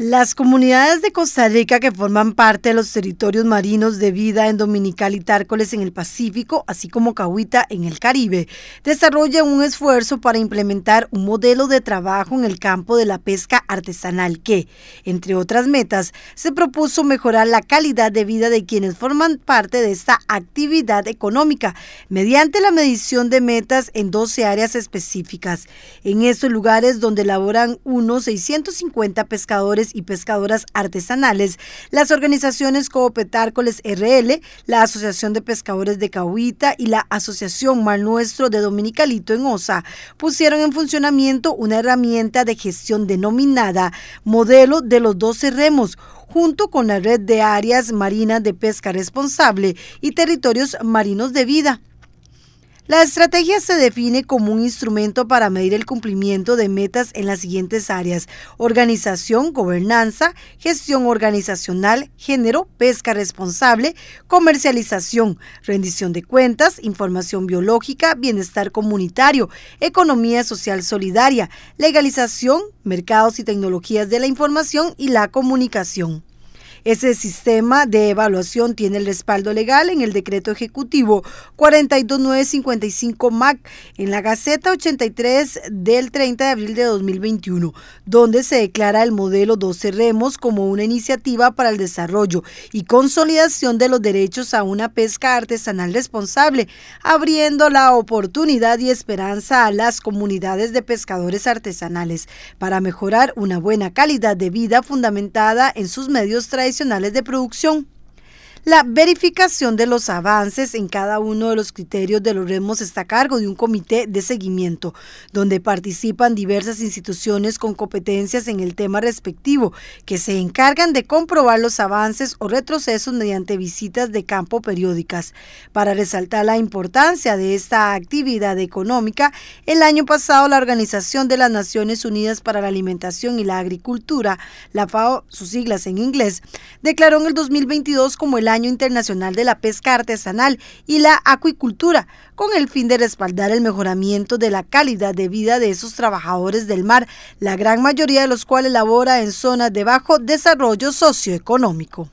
Las comunidades de Costa Rica que forman parte de los territorios marinos de vida en Dominical y Tárcoles en el Pacífico, así como Cahuita en el Caribe, desarrollan un esfuerzo para implementar un modelo de trabajo en el campo de la pesca artesanal que, entre otras metas, se propuso mejorar la calidad de vida de quienes forman parte de esta actividad económica mediante la medición de metas en 12 áreas específicas. En estos lugares donde laboran unos 650 pescadores y pescadoras artesanales, las organizaciones como Petárcoles RL, la Asociación de Pescadores de Cahuita y la Asociación Mal Nuestro de Dominicalito en Osa pusieron en funcionamiento una herramienta de gestión denominada Modelo de los 12 Remos, junto con la red de áreas marinas de pesca responsable y territorios marinos de vida. La estrategia se define como un instrumento para medir el cumplimiento de metas en las siguientes áreas, organización, gobernanza, gestión organizacional, género, pesca responsable, comercialización, rendición de cuentas, información biológica, bienestar comunitario, economía social solidaria, legalización, mercados y tecnologías de la información y la comunicación. Ese sistema de evaluación tiene el respaldo legal en el decreto ejecutivo 42955 MAC en la Gaceta 83 del 30 de abril de 2021, donde se declara el modelo 12 remos como una iniciativa para el desarrollo y consolidación de los derechos a una pesca artesanal responsable, abriendo la oportunidad y esperanza a las comunidades de pescadores artesanales para mejorar una buena calidad de vida fundamentada en sus medios tradicionales profesionales de producción. La verificación de los avances en cada uno de los criterios de los remos está a cargo de un comité de seguimiento, donde participan diversas instituciones con competencias en el tema respectivo, que se encargan de comprobar los avances o retrocesos mediante visitas de campo periódicas. Para resaltar la importancia de esta actividad económica, el año pasado la Organización de las Naciones Unidas para la Alimentación y la Agricultura, la FAO, sus siglas en inglés, declaró en el 2022 como el año Internacional de la Pesca Artesanal y la Acuicultura, con el fin de respaldar el mejoramiento de la calidad de vida de esos trabajadores del mar, la gran mayoría de los cuales labora en zonas de bajo desarrollo socioeconómico.